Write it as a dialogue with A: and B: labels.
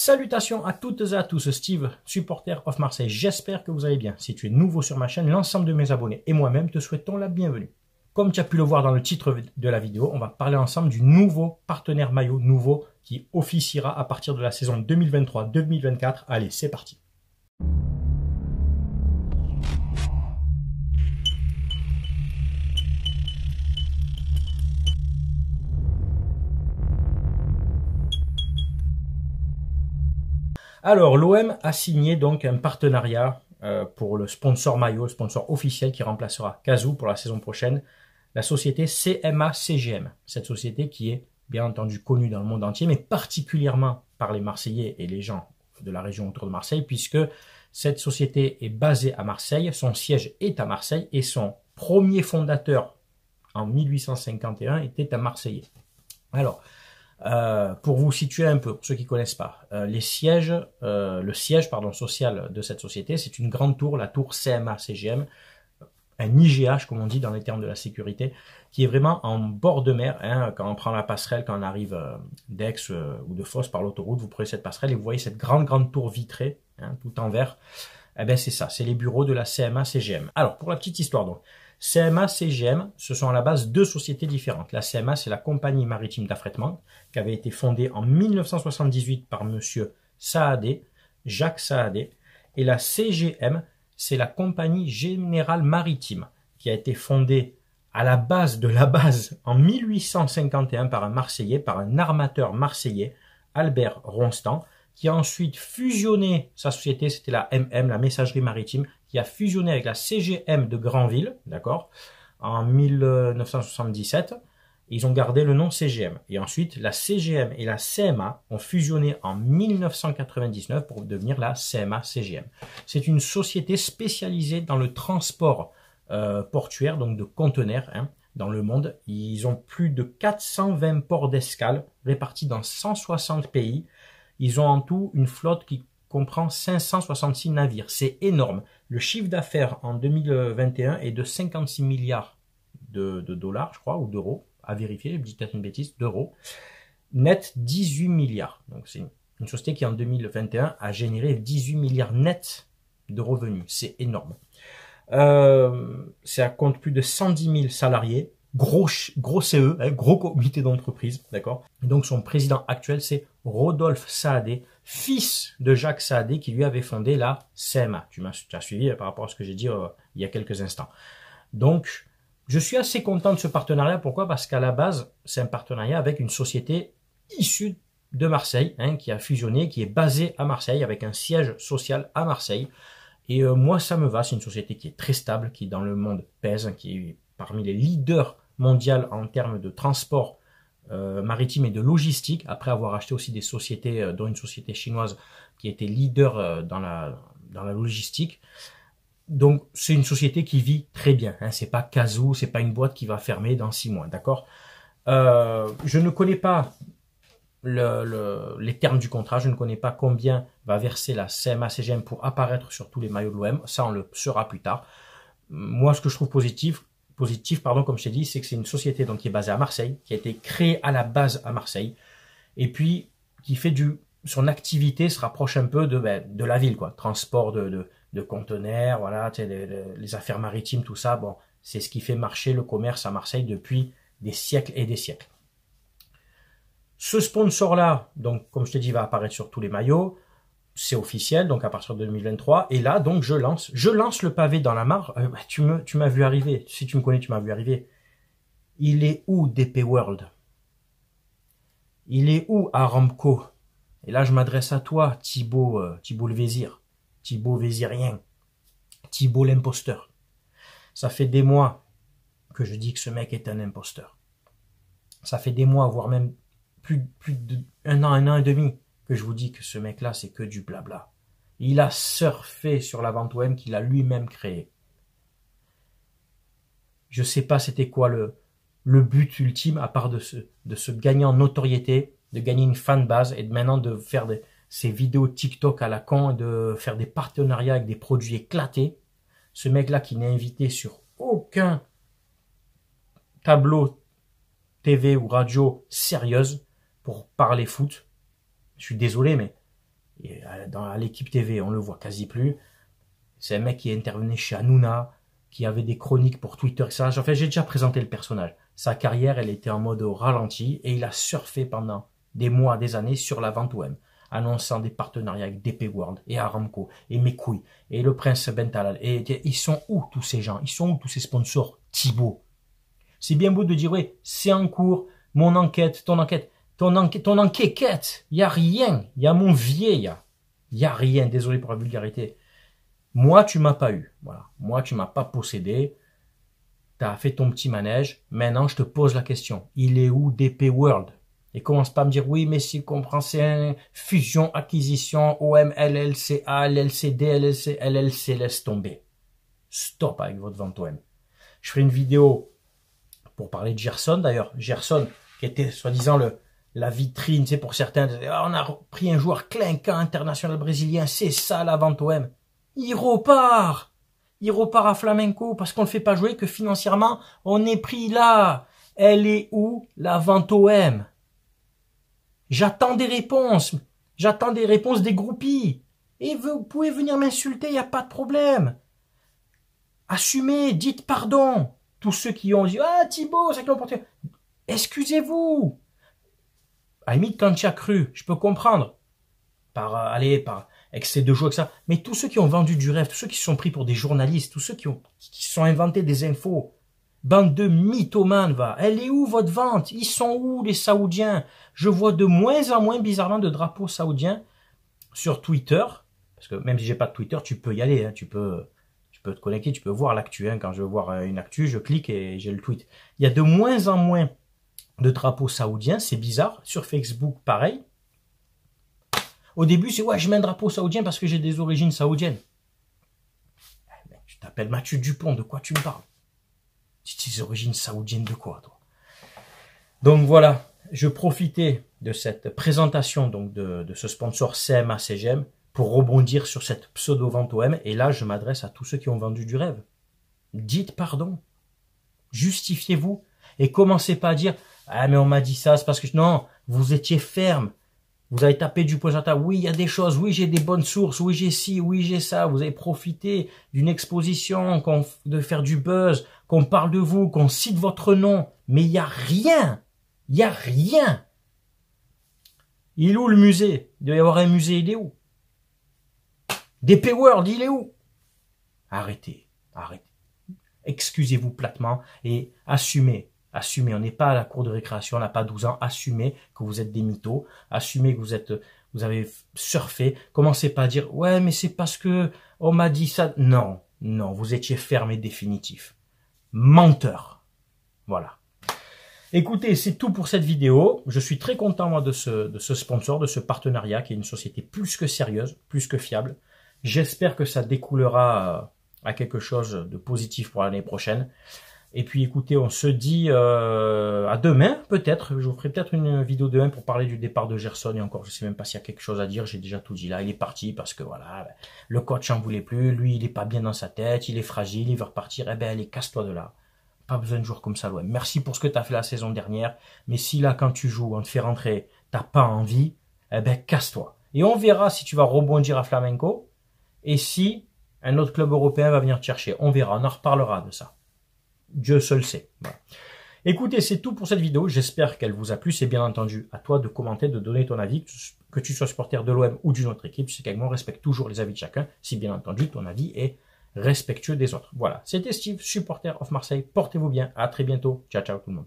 A: Salutations à toutes et à tous, Steve, supporter of Marseille. J'espère que vous allez bien. Si tu es nouveau sur ma chaîne, l'ensemble de mes abonnés et moi-même te souhaitons la bienvenue. Comme tu as pu le voir dans le titre de la vidéo, on va parler ensemble du nouveau partenaire maillot nouveau qui officiera à partir de la saison 2023-2024. Allez, c'est parti. Alors, l'OM a signé donc un partenariat euh, pour le sponsor maillot, le sponsor officiel qui remplacera Kazoo pour la saison prochaine, la société CMA-CGM. Cette société qui est bien entendu connue dans le monde entier, mais particulièrement par les Marseillais et les gens de la région autour de Marseille, puisque cette société est basée à Marseille, son siège est à Marseille et son premier fondateur en 1851 était un Marseillais. Alors, euh, pour vous situer un peu, pour ceux qui connaissent pas, euh, les sièges, euh, le siège pardon social de cette société, c'est une grande tour, la tour CMA-CGM, un IGH comme on dit dans les termes de la sécurité, qui est vraiment en bord de mer. Hein. quand on prend la passerelle, quand on arrive d'Aix ou de Fosse par l'autoroute, vous prenez cette passerelle et vous voyez cette grande grande tour vitrée, hein, tout en vert. Eh ben c'est ça, c'est les bureaux de la CMA-CGM. Alors pour la petite histoire donc. CMA, CGM, ce sont à la base deux sociétés différentes. La CMA, c'est la compagnie maritime d'affrètement, qui avait été fondée en 1978 par monsieur Saadé, Jacques Saadé. Et la CGM, c'est la compagnie générale maritime, qui a été fondée à la base de la base en 1851 par un Marseillais, par un armateur marseillais, Albert Ronstan, qui a ensuite fusionné sa société, c'était la MM, la messagerie maritime, qui a fusionné avec la CGM de Granville, d'accord, en 1977. Ils ont gardé le nom CGM. Et ensuite, la CGM et la CMA ont fusionné en 1999 pour devenir la CMA-CGM. C'est une société spécialisée dans le transport euh, portuaire, donc de conteneurs, hein, dans le monde. Ils ont plus de 420 ports d'escale répartis dans 160 pays. Ils ont en tout une flotte qui comprend 566 navires. C'est énorme. Le chiffre d'affaires en 2021 est de 56 milliards de, dollars, je crois, ou d'euros. À vérifier, je dis peut-être une bêtise, d'euros. Net 18 milliards. Donc c'est une société qui en 2021 a généré 18 milliards net de revenus. C'est énorme. Euh, ça compte plus de 110 000 salariés, gros, gros CE, hein, gros comité d'entreprise, d'accord. Donc son président actuel, c'est Rodolphe Saadé, fils de Jacques Sadé, qui lui avait fondé la SEMA. Tu m'as suivi euh, par rapport à ce que j'ai dit euh, il y a quelques instants. Donc, je suis assez content de ce partenariat. Pourquoi Parce qu'à la base, c'est un partenariat avec une société issue de Marseille, hein, qui a fusionné, qui est basée à Marseille, avec un siège social à Marseille. Et euh, moi, ça me va. C'est une société qui est très stable, qui dans le monde pèse, hein, qui est parmi les leaders mondiaux en termes de transport euh, maritime et de logistique, après avoir acheté aussi des sociétés, euh, dont une société chinoise qui était leader euh, dans, la, dans la logistique. Donc c'est une société qui vit très bien. Hein. C'est pas ce c'est pas une boîte qui va fermer dans six mois, d'accord Je ne connais pas le, les termes du contrat, je ne connais pas combien va verser la CMA-CGM pour apparaître sur tous les maillots de l'OM. Ça, on le saura plus tard. Moi, ce que je trouve positif, positif, pardon, comme je t'ai dit, c'est que c'est une société donc, qui est basée à Marseille, qui a été créée à la base à Marseille, et puis qui fait du son activité se rapproche un peu de ben, de la ville quoi transport de de, conteneurs voilà les, les, affaires maritimes tout ça bon c'est ce qui fait marcher le commerce à Marseille depuis des siècles et des siècles ce sponsor là donc comme je t'ai dit, va apparaître sur tous les maillots c'est officiel, donc à partir de 2023. Et là, donc, je lance, je lance le pavé dans la mare. Euh, bah, tu me, tu m'as vu arriver. Si tu me connais, tu m'as vu arriver. Il est où DP World Il est où Aramco Et là, je m'adresse à toi, Thibaut, euh, le Vésir, Thibaut Vésirien, Thibaut l'imposteur. Ça fait des mois que je dis que ce mec est un imposteur. Ça fait des mois, voire même plus, plus d'un an, un an et demi que je vous dis que ce mec-là, c'est que du blabla. Il a surfé sur la vente OM qu'il a lui-même créé. Je sais pas c'était quoi le, le but ultime, à part de se, de se gagner en notoriété, de gagner une fanbase et de maintenant de faire des, ces vidéos TikTok à la con et de faire des partenariats avec des produits éclatés. Ce mec-là qui n'est invité sur aucun tableau TV ou radio sérieuse pour parler foot, je suis désolé, mais euh, dans l'équipe TV, on le voit quasi plus. C'est un mec qui est intervenu chez Hanouna, qui avait des chroniques pour Twitter, etc. Enfin, j'ai déjà présenté le personnage. Sa carrière, elle était en mode ralenti et il a surfé pendant des mois, des années sur la vente OM, annonçant des partenariats avec DP World et Aramco et Mekoui et le prince Bentalal. Et, ils sont où tous ces gens Ils sont où tous ces sponsors Thibaut C'est bien beau de dire, oui, c'est en cours, mon enquête, ton enquête ton, ton enquête, il n'y a rien. Il y a mon vieil. Il y a rien. Désolé pour la vulgarité. Moi, tu m'as pas eu. Voilà. Moi, tu m'as pas possédé. Tu as fait ton petit manège. Maintenant, je te pose la question. Il est où DP World Et commence pas à me dire, oui, mais si comprends, c'est fusion, acquisition, OM, LLC, LLCD, LLC, LLC, laisse tomber. Stop avec votre vente OM. Je ferai une vidéo pour parler de Gerson, d'ailleurs. Gerson, qui était soi-disant le, la vitrine, c'est pour certains, ah, on a pris un joueur clinquant international brésilien, c'est ça la vente OM. Il repart Il repart à Flamenco parce qu'on ne fait pas jouer, que financièrement, on est pris là. Elle est où la vente OM J'attends des réponses. J'attends des réponses des groupies. Et vous pouvez venir m'insulter, il n'y a pas de problème. Assumez, dites pardon. Tous ceux qui ont dit Ah Thibaut, c'est que l'opportunité. Excusez-vous. À la limite, quand tu as cru, je peux comprendre. Par, aller euh, allez, par excès de joie, que ça. Mais tous ceux qui ont vendu du rêve, tous ceux qui se sont pris pour des journalistes, tous ceux qui ont, qui sont inventés des infos. Bande de mythomanes, va. Elle est où votre vente? Ils sont où, les Saoudiens? Je vois de moins en moins, bizarrement, de drapeaux saoudiens sur Twitter. Parce que même si j'ai pas de Twitter, tu peux y aller, hein. tu peux, tu peux te connecter, tu peux voir l'actu. Hein. Quand je veux voir euh, une actu, je clique et j'ai le tweet. Il y a de moins en moins de drapeau saoudien. c'est bizarre. Sur Facebook, pareil. Au début, c'est ouais, je mets un drapeau saoudien parce que j'ai des origines saoudiennes. Je eh, t'appelle Mathieu Dupont, de quoi tu me parles Des origines saoudiennes de quoi, toi Donc voilà, je profitais de cette présentation donc de, de ce sponsor CMA CGM pour rebondir sur cette pseudo-vente OM. Et là, je m'adresse à tous ceux qui ont vendu du rêve. Dites pardon. Justifiez-vous. Et commencez pas à dire ah, mais on m'a dit ça, c'est parce que non, vous étiez ferme. Vous avez tapé du poing sur la Oui, il y a des choses. Oui, j'ai des bonnes sources. Oui, j'ai ci. Oui, j'ai ça. Vous avez profité d'une exposition, de faire du buzz, qu'on parle de vous, qu'on cite votre nom. Mais il n'y a rien. Il n'y a rien. Il est où le musée Il doit y avoir un musée. Il est où DP World, il est où Arrêtez. Arrêtez. Excusez-vous platement et assumez. Assumez, on n'est pas à la cour de récréation, on n'a pas 12 ans. Assumez que vous êtes des mythos. Assumez que vous êtes, vous avez surfé. Commencez pas à dire, ouais, mais c'est parce que on m'a dit ça. Non, non, vous étiez fermé définitif. Menteur. Voilà. Écoutez, c'est tout pour cette vidéo. Je suis très content moi, de, ce, de ce sponsor, de ce partenariat qui est une société plus que sérieuse, plus que fiable. J'espère que ça découlera euh, à quelque chose de positif pour l'année prochaine. Et puis écoutez, on se dit euh, à demain peut-être. Je vous ferai peut-être une vidéo demain pour parler du départ de Gerson. Et encore, je sais même pas s'il y a quelque chose à dire. J'ai déjà tout dit là. Il est parti parce que voilà, ben, le coach n'en voulait plus. Lui, il n'est pas bien dans sa tête. Il est fragile. Il veut repartir. Eh ben, allez, casse-toi de là. Pas besoin de jouer comme ça, l'OM. Merci pour ce que tu as fait la saison dernière. Mais si là, quand tu joues, on te fait rentrer, t'as pas envie, eh ben, casse-toi. Et on verra si tu vas rebondir à Flamenco et si un autre club européen va venir te chercher. On verra. On en reparlera de ça. Dieu seul sait. Écoutez, c'est tout pour cette vidéo. J'espère qu'elle vous a plu. C'est bien entendu à toi de commenter, de donner ton avis, que tu sois supporter de l'OM ou d'une autre équipe. C'est on respecte toujours les avis de chacun, si bien entendu ton avis est respectueux des autres. Voilà, c'était Steve, supporter of Marseille. Portez-vous bien. À très bientôt. Ciao, ciao tout le monde.